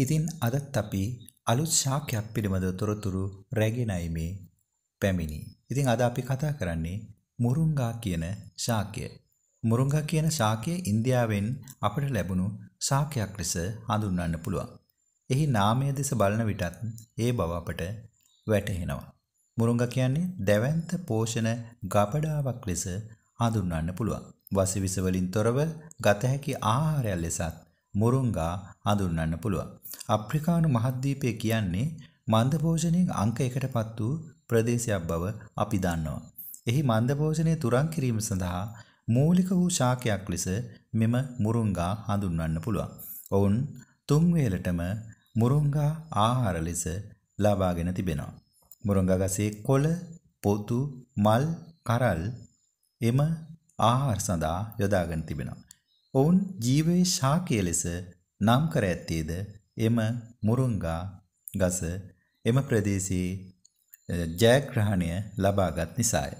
ඉතින් අදත් අපි අලුත් ශාකයක් පිළිබඳ තොරතුරු රැගෙනයි මේ පැමිණි. ඉතින් අද අපි කතා කරන්නේ මුරුංගා කියන ශාකය. මුරුංගා කියන ශාකය ඉන්දියාවෙන් අපට ලැබුණු ශාකයක් ලෙස හඳුන්වන්න පුළුවන්. එහි නාමය දෙස බලන විටත් ඒ බව අපට වැටහෙනවා. මුරුංගා කියන්නේ දැවැන්ත පෝෂණ ගබඩාවක් ලෙස හඳුන්වන්න පුළුවන්. වසිවිස වලින් තොරව ගත හැකි ආහාරය ලෙසත් මුරුංගා හඳුන්වන්න පුළුවන්. අප්‍රිකානු මහද්වීපය කියන්නේ මන්දභෝජනයෙන් අංක එකටපත් වූ ප්‍රදේශයක් බව අපි දන්නවා. එහි මන්දභෝජනය තුරන් කිරීම සඳහා මූලික වූ ශාකයක් ලෙස මෙම මුරුංගා හඳුන්වන්න පුළුවන්. ඔවුන් තුන්වේලටම මුරුංගා ආහාර ලෙස ලබාගෙන තිබෙනවා. මුරුංගා ගසේ කොළ, පොතු, මල්, කරල් එම ආහාර සඳහා යොදාගෙන තිබෙනවා. ඔවුන් ජීවයේ ශාකය ලෙස නම් කර ඇත්තේද එම මුරුංගා ගස එම ප්‍රදේශයේ ජයග්‍රහණය ලබාගත් නිසාය.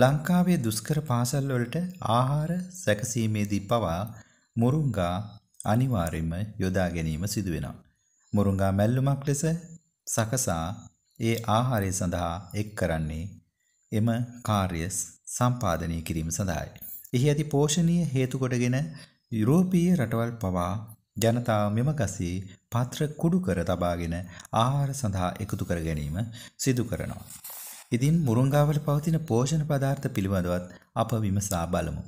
ලංකාවේ දුෂ්කර පාසල්වලට ආහාර සැකසීමේදී පවා මුරුංගා අනිවාර්යයෙන්ම යොදා ගැනීම සිදු වෙනවා. මුරුංගා මැල්ලුමක් ලෙස සකසා ඒ ආහාරය සඳහා එක් කරන්නේ එම කාර්ය සම්පාදනය කිරීම සඳහායි. එහි ඇති පෝෂණීය හේතු කොටගෙන යුරෝපීය රටවල් පවා ජනතාව මෙම ගසේ පත්‍ර කුඩු කර තබාගෙන ආහාර සඳහා එකතු කර ගැනීම සිදු කරනවා. ඉතින් මුරුංගාවල පවතින පෝෂණ පදාර්ථ පිළිබඳවත් අප විමසා බලමු.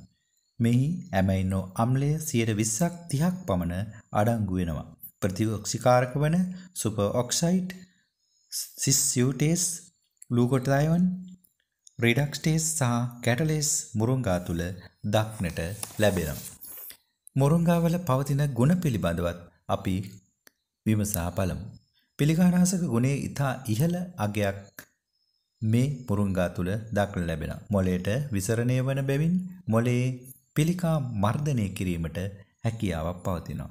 මෙහි ඇමයිනෝ අම්ලය සියයට විස්සක් තිහක් පමණ අඩංගු වෙනවා. ප්‍රතිඔක්ෂිකාරක වන සුප ඔක්සයිට් සිස්සියටේස් ලූකොටදායවන් රිඩක්ස්ටේස් සහ කැටලේස් මුරුංගා තුළ දක්නට ලැබෙනම්. මුරුංගාවල පවතින ගුණ පිළිබඳවත් අපි විමසා පළමු. පිළිකාරාසක ගුණේ ඉතා ඉහළ අගයක් මේ මුරුංගා තුළ දක්න ලැබෙන. මොලේට විසරණය වන බැවින් මොලේ පිළිකා මර්ධනය කිරීමට හැකියාවක් පවතිනවා.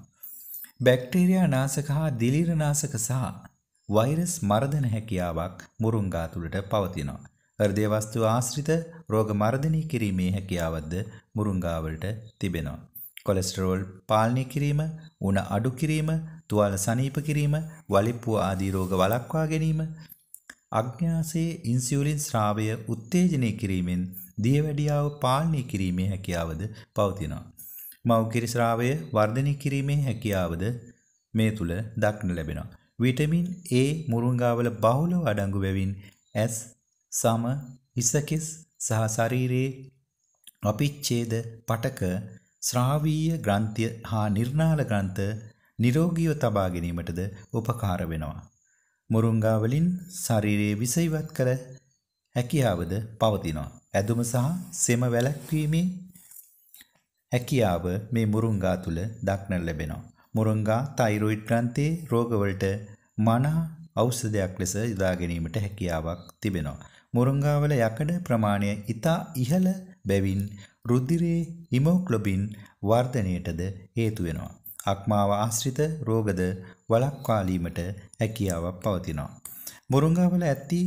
බැක්ටීරයා නාසක හා දිලීරනාසක සහ වෛරස් මර්ධන හැකියාවක් මුරුංගා තුළට පවතිනවා. හෘදය වස්තු ආශ්‍රිත රෝග මර්ධනය කිරීමේ හැකියාවක්ද මුරුංගාවලට තිබෙනවා. කොලෙස්ටරෝල් පාලනය කිරීම, උණ අඩු කිරීම, තුවාල සනීප කිරීම, වලිප්පුව ආදී රෝග වළක්වා ගැනීම, අඥාසයේ ඉන්සියුලින් ස්‍රාවය උත්තේජනය කිරීමෙන් දියවැඩියාව පාලනය කිරීමේ හැකියාවද පවතිනවා. මෞකිරි ස්‍රාවය වර්ධනය කිරීමේ හැකියාවද මේ තුල දක්න ලැබෙනවා. විටමින් A මුරුංගාවල බහුලව අඩංගු වෙමින් ඇස් සම හිසකිස් සහ ශරීරයේ නොපිච්ඡේද පටක ශ්‍රාවීය ග්‍රන්ථය හා නිර්නාල ග්‍රන්ථ නිරෝගීව තබා ගැනීමටද උපකාර වෙනවා. මුරුංගා වලින් ශරීරයේ විස ඉවත් කර හැකියාවද පවතිනවා. ඇදුම සහ සෙම වැළැක්වීමේ හැකියාව මේ මුරුංගා තුල දක්න ලැබෙනවා. මුරුංගා තයිරොයිඩ් ග්‍රන්ථියේ රෝගවලට මනා ඖෂධයක් ලෙස යොදා ගැනීමට හැකියාවක් තිබෙනවා. මුරුංගාවල යකඩ ප්‍රමාණය ඉතා ඉහළ බැවින් රුද්ධිරයේ ඉමෝක්ලොබින් වර්ධනයටද හේතුවෙනවා. අක්මාව ආශ්‍රිත රෝගද වලක්වාලීමට හැකියාවක් පවතිනවා. මුරුංගාවල ඇත්ති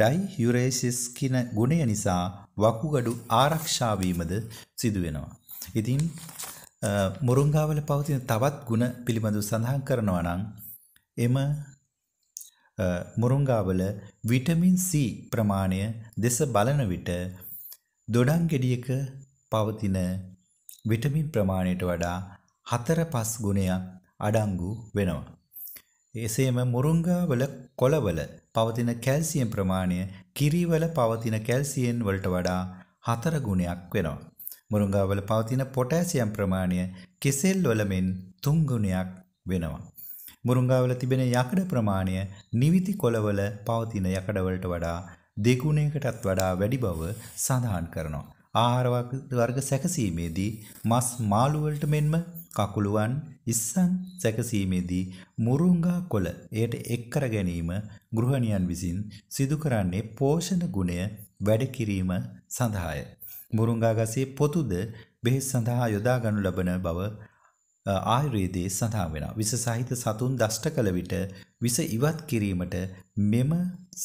ඩයි යුරේසිස් කින ගුණය නිසා වකුගඩු ආරක්ෂාවීමද සිදුවෙනවා. ඉතින් මුරුංගාවල පවතින තවත් ගුණ පිළිබඳු සඳහන් කරනවා නම් එම මොරුංගාවල විටමින් C ප්‍රමාණය දෙස බලන විට දොඩම් ගෙඩියක පවතින විටමින් ප්‍රමාණයට වඩා 4-5 ගුණයක් අඩංගු වෙනවා. එසේම මුරුංගාවල කොළවල පවතින කැල්සියම් ප්‍රමාණය කිරිවල පවතින කැල්සියෙන් වලට වඩා 4 ගුණයක් වෙනවා. මුරුංගාවල පවතින පොටෑසියම් ප්‍රමාණය කෙසෙල් වල මෙන් 3 ගුණයක් වෙනවා. මුරුංගාවල තිබෙන යකඩ ප්‍රමාණය නිවිති කොළවල පවතින යකඩවලට වඩා දෙගුණයකටත් වඩා වැඩි බව සඳහන් කරනවා. ආහාර වර්ග සැකසීමේදී මස් මාළු වලට මෙන්ම කකුළුවන් ඉස්සන් සැකසීමේදී මුරුංගා කොළ එයට එක් කර ගැනීම ගෘහණියන් විසින් සිදු කරන්නේ පෝෂණ ගුණය වැඩ කිරීම සඳහාය. මුරුංගා ගසේ පොතුද බෙහෙත් සඳහා යොදා ගනු ලබන බව ආයුර්වේදයේ සඳහන් වෙනවා. විස සහිත සතුන් දෂ්ට කළ විට විස ඉවත් කිරීමට මෙම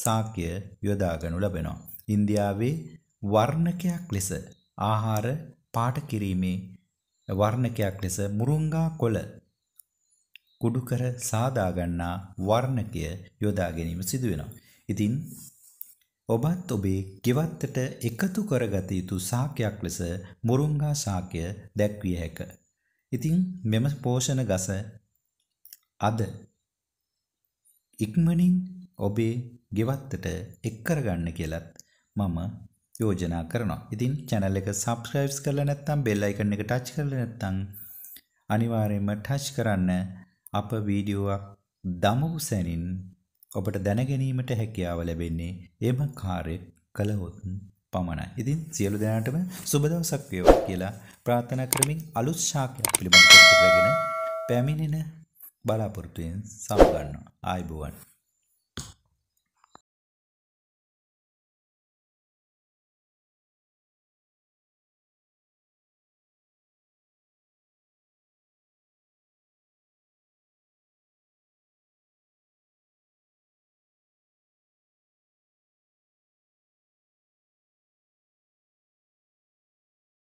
සාක්‍ය යොදාගනු ලබනවා. ඉන්දියාවේ වර්ණකයක් ලෙස ආහාර පාට කිරීමේ වර්ණකයක් ලෙස මුරුංගා කොළ කුඩු කර සාදා ගන්නා වර්ණකය යොදා ගැනීම සිදු වෙනවා. ඉතින් ඔබත් ඔබේ ගෙවත්තට එකතු කරගත යුතු සාකයක් ලෙස මුරුංගා සාකය දැක්විය හැකිය. ඉතින් මෙම පෝෂණ ගස අද ඉක්මනින් ඔබේ ගෙවත්තට එක් කරගන්න කියලත් මම යෝජනා කරනවා. ඉතින් channel එක subscribe කරලා නැත්නම් bell icon එක touch කරලා නැත්නම් අනිවාර්යයෙන්ම touch කරන්න අප වීඩියෝවක් දමපු සැනින් ඔබට දැනගැනීමට හැකියාව ලැබෙන්නේ එම කාර්ය කළහොත්. පමණයි. ඉතින් සියලු දෙනාටම සුබ දවසක් වේවා කියලා ප්‍රාර්ථනා කරමින් අලුත් ශාකයක් පිළිබඳ තොරතුරු පැමිණෙන බලාපොරොත්තුෙන් සමගන්නවා. ආයුබෝවන්.